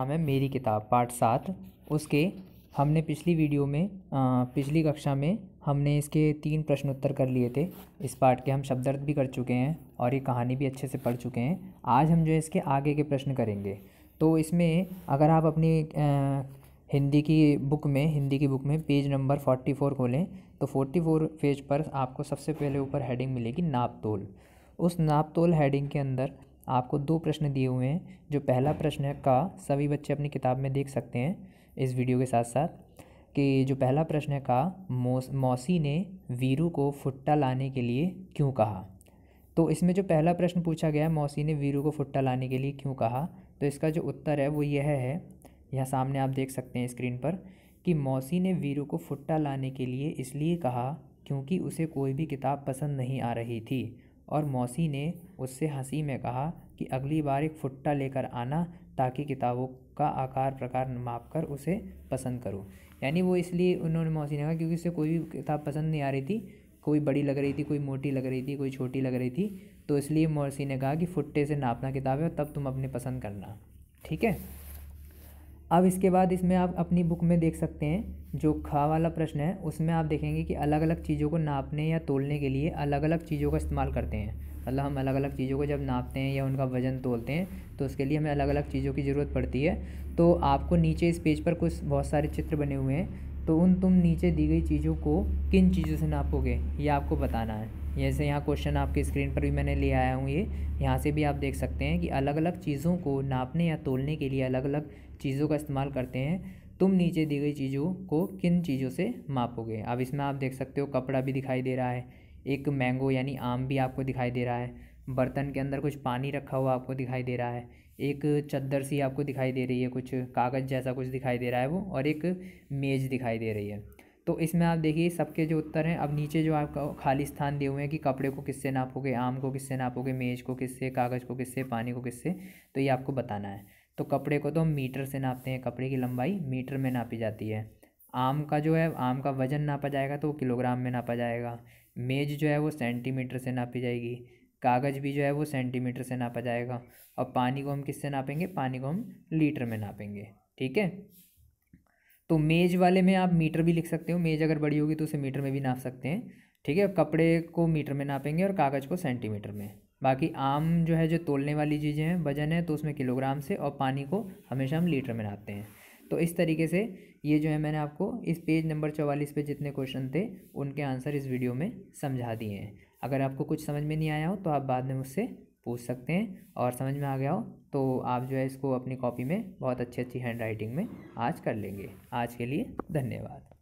नाम है मेरी किताब पार्ट सात उसके हमने पिछली वीडियो में आ, पिछली कक्षा में हमने इसके तीन प्रश्न उत्तर कर लिए थे इस पार्ट के हम शब्दार्थ भी कर चुके हैं और ये कहानी भी अच्छे से पढ़ चुके हैं आज हम जो है इसके आगे के प्रश्न करेंगे तो इसमें अगर आप अपनी आ, हिंदी की बुक में हिंदी की बुक में पेज नंबर फोर्टी फोर खोलें तो फोर्टी फोर पेज पर आपको सबसे पहले ऊपर हेडिंग मिलेगी नाप तोल उस नाप तोल हेडिंग के अंदर आपको दो प्रश्न दिए हुए हैं जो पहला प्रश्न का सभी बच्चे अपनी किताब में देख सकते हैं इस वीडियो के साथ साथ कि जो पहला प्रश्न का मौस मौसी ने वीरू को फुट्टा लाने के लिए क्यों कहा तो इसमें जो पहला प्रश्न पूछा गया मौसी ने वीरू को फुट्टा लाने के लिए क्यों कहा तो इसका जो उत्तर है वो यह है यहाँ सामने आप देख सकते हैं स्क्रीन पर कि मौसी ने वीरू को फुट्टा लाने के लिए इसलिए कहा क्योंकि उसे कोई भी किताब पसंद नहीं आ रही थी और मौसी ने उससे हंसी में कहा कि अगली बार एक फुट्टा लेकर आना ताकि किताबों का आकार प्रकार माप कर उसे पसंद करो यानी वो इसलिए उन्होंने मौसी ने कहा क्योंकि उसे कोई भी किताब पसंद नहीं आ रही थी कोई बड़ी लग रही थी कोई मोटी लग रही थी कोई छोटी लग रही थी तो इसलिए मौसी ने कहा कि फुट्टे से नापना किताब और तब तुम अपने पसंद करना ठीक है अब इसके बाद इसमें आप अपनी बुक में देख सकते हैं जो खा वाला प्रश्न है उसमें आप देखेंगे कि अलग अलग चीज़ों को नापने या तोलने के लिए अलग अलग चीज़ों का इस्तेमाल करते हैं मतलब हम अलग अलग चीज़ों को जब नापते हैं या उनका वज़न तोलते हैं तो उसके लिए हमें अलग अलग चीज़ों की ज़रूरत पड़ती है तो आपको नीचे इस पेज पर कुछ बहुत सारे चित्र बने हुए हैं तो उन तुम नीचे दी गई चीज़ों को किन चीज़ों से नापोगे ये आपको बताना है जैसे यहाँ क्वेश्चन आपके स्क्रीन पर भी मैंने ले आया हूँ ये यहाँ से भी आप देख सकते हैं कि अलग अलग चीज़ों को नापने या तोलने के लिए अलग अलग चीज़ों का इस्तेमाल करते हैं तुम नीचे दी गई चीज़ों को किन चीज़ों से मापोगे अब इसमें आप देख सकते हो कपड़ा भी दिखाई दे रहा है एक मैंगो यानी आम भी आपको दिखाई दे रहा है बर्तन के अंदर कुछ पानी रखा हुआ आपको दिखाई दे रहा है एक चद्दर सी आपको दिखाई दे रही है कुछ कागज़ जैसा कुछ दिखाई दे रहा है वो और एक मेज़ दिखाई दे रही है तो इसमें आप देखिए सबके जो उत्तर हैं अब नीचे जो आपका खाली स्थान दिए हुए हैं कि कपड़े को किससे नापोगे आम को किससे नापोगे मेज़ को किससे कागज़ को किससे पानी को किससे तो ये आपको बताना है तो कपड़े को तो हम मीटर से नापते हैं कपड़े की लंबाई मीटर में नापी जाती है आम का जो है आम का वज़न नापा जाएगा तो वो किलोग्राम में नापा जाएगा मेज़ जो है वो सेंटीमीटर से नापी जाएगी कागज़ भी जो है वो सेंटीमीटर से नापा जाएगा और पानी को हम किससे नापेंगे पानी को हम लीटर में नापेंगे ठीक है तो मेज वाले में आप मीटर भी लिख सकते हो मेज अगर बड़ी होगी तो उसे मीटर में भी नाप सकते हैं ठीक है कपड़े को मीटर में नापेंगे और कागज़ को सेंटीमीटर में बाकी आम जो है जो तोलने वाली चीज़ें हैं वजन है तो उसमें किलोग्राम से और पानी को हमेशा हम लीटर में नापते हैं तो इस तरीके से ये जो है मैंने आपको इस पेज नंबर चौवालीस पे जितने क्वेश्चन थे उनके आंसर इस वीडियो में समझा दिए हैं अगर आपको कुछ समझ में नहीं आया हो तो आप बाद में मुझसे पूछ सकते हैं और समझ में आ गया हो तो आप जो है इसको अपनी कॉपी में बहुत अच्छी अच्छी हैंड राइटिंग में आज कर लेंगे आज के लिए धन्यवाद